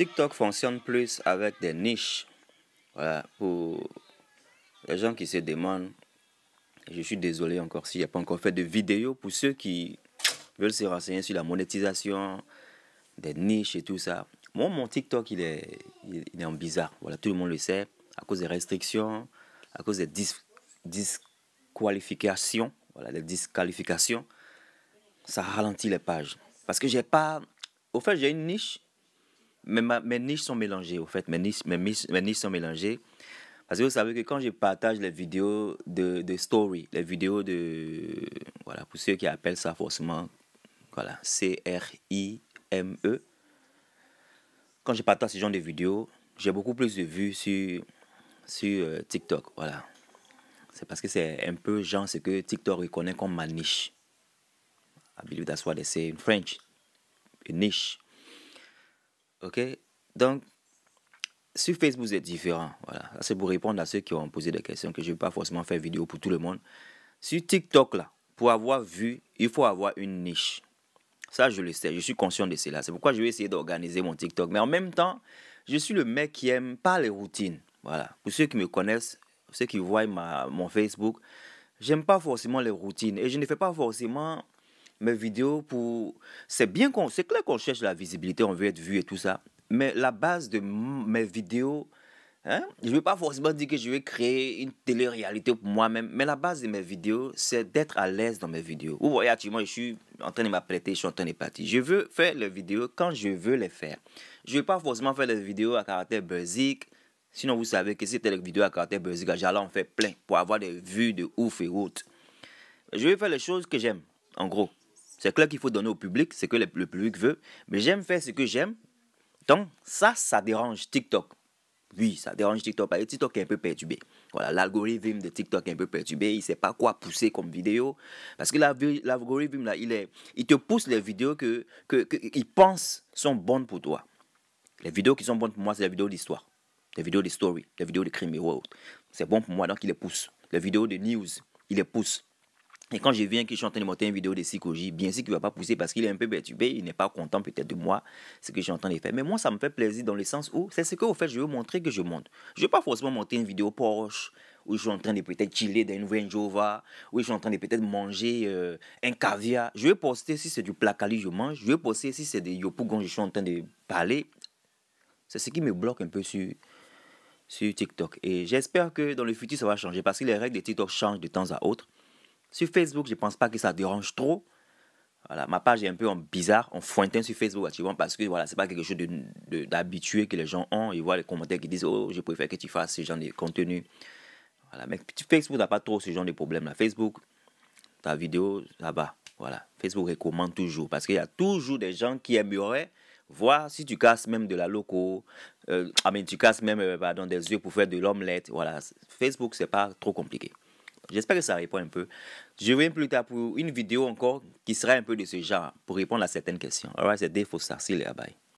TikTok fonctionne plus avec des niches. Voilà, pour les gens qui se demandent, je suis désolé encore s'il n'y a pas encore fait de vidéo pour ceux qui veulent se renseigner sur la monétisation, des niches et tout ça. Moi, mon TikTok, il est, il est en bizarre. Voilà, tout le monde le sait. À cause des restrictions, à cause des dis, disqualifications, voilà, des disqualifications, ça ralentit les pages. Parce que j'ai pas. Au fait, j'ai une niche mes, mes niches sont mélangées, au fait. Mes niches, mes, mes niches sont mélangées. Parce que vous savez que quand je partage les vidéos de, de story, les vidéos de. Voilà, pour ceux qui appellent ça forcément. Voilà, C-R-I-M-E. Quand je partage ce genre de vidéos, j'ai beaucoup plus de vues sur, sur euh, TikTok. Voilà. C'est parce que c'est un peu genre ce que TikTok reconnaît comme ma niche. I believe that's what they say French. Une niche. Ok Donc, sur Facebook, c'est différent. Voilà. C'est pour répondre à ceux qui ont posé des questions que je ne vais pas forcément faire vidéo pour tout le monde. Sur TikTok, là, pour avoir vu, il faut avoir une niche. Ça, je le sais, je suis conscient de cela. C'est pourquoi je vais essayer d'organiser mon TikTok. Mais en même temps, je suis le mec qui aime pas les routines. Voilà. Pour ceux qui me connaissent, ceux qui voient ma, mon Facebook, j'aime pas forcément les routines. Et je ne fais pas forcément mes vidéos pour. C'est bien qu'on. C'est clair qu'on cherche la visibilité, on veut être vu et tout ça. Mais la base de mes vidéos, hein, je ne veux pas forcément dire que je vais créer une télé-réalité pour moi-même, mais la base de mes vidéos, c'est d'être à l'aise dans mes vidéos. Vous voyez, actuellement, je suis en train de m'apprêter, je suis en train de partir. Je veux faire les vidéos quand je veux les faire. Je ne vais pas forcément faire les vidéos à caractère basique. Sinon, vous savez que c'était les vidéos à caractère basique, j'allais en faire plein pour avoir des vues de ouf et autres. Je vais faire les choses que j'aime, en gros. C'est clair qu'il faut donner au public ce que le, public veut. Mais j'aime faire ce que j'aime. Donc, ça, ça dérange TikTok. Oui, ça dérange TikTok. Parce TikTok est un peu perturbé. Voilà, l'algorithme de TikTok est un peu perturbé. Il ne sait pas quoi pousser comme vidéo. Parce que l'algorithme, là, il, est, il te pousse les vidéos que, que, que pense sont bonnes pour toi. Les vidéos qui sont bonnes pour moi, c'est les vidéos d'histoire, les vidéos de story, les vidéos de crime et autres. C'est bon pour moi, donc il les pousse. Les vidéos de news, il les pousse. Et quand je viens que je suis en train de monter une vidéo de psychologie, bien sûr qu'il ne va pas pousser parce qu'il est un peu perturbé, il n'est pas content peut-être de moi, ce que je suis en train de faire. Mais moi, ça me fait plaisir dans le sens où c'est ce que au fait je veux montrer que je monte. Je ne vais pas forcément monter une vidéo Porsche où je suis en train de peut-être chiller dans une nouvelle ou où je suis en train de peut-être manger euh, un caviar. Je vais poster si c'est du placali je mange, je vais poster si c'est des yopougon, je suis en train de parler. C'est ce qui me bloque un peu sur, sur TikTok. Et j'espère que dans le futur, ça va changer parce que les règles de TikTok changent de temps à autre. Sur Facebook, je ne pense pas que ça dérange trop. Voilà, ma page est un peu en bizarre, en fointain sur Facebook, actuellement parce que voilà, c'est pas quelque chose d'habitué de, que les gens ont. Ils voient les commentaires qui disent Oh, je préfère que tu fasses ce genre de contenu. Voilà, mais Facebook n'a pas trop ce genre de problème là. Facebook, ta vidéo, là-bas. Voilà, Facebook recommande toujours parce qu'il y a toujours des gens qui aimeraient voir si tu casses même de la loco, euh, ah, mais tu casses même euh, des yeux pour faire de l'omelette. Voilà, Facebook, c'est pas trop compliqué. J'espère que ça répond un peu. Je reviens plus tard pour une vidéo encore qui sera un peu de ce genre pour répondre à certaines questions. Alors, c'est ça, à bye.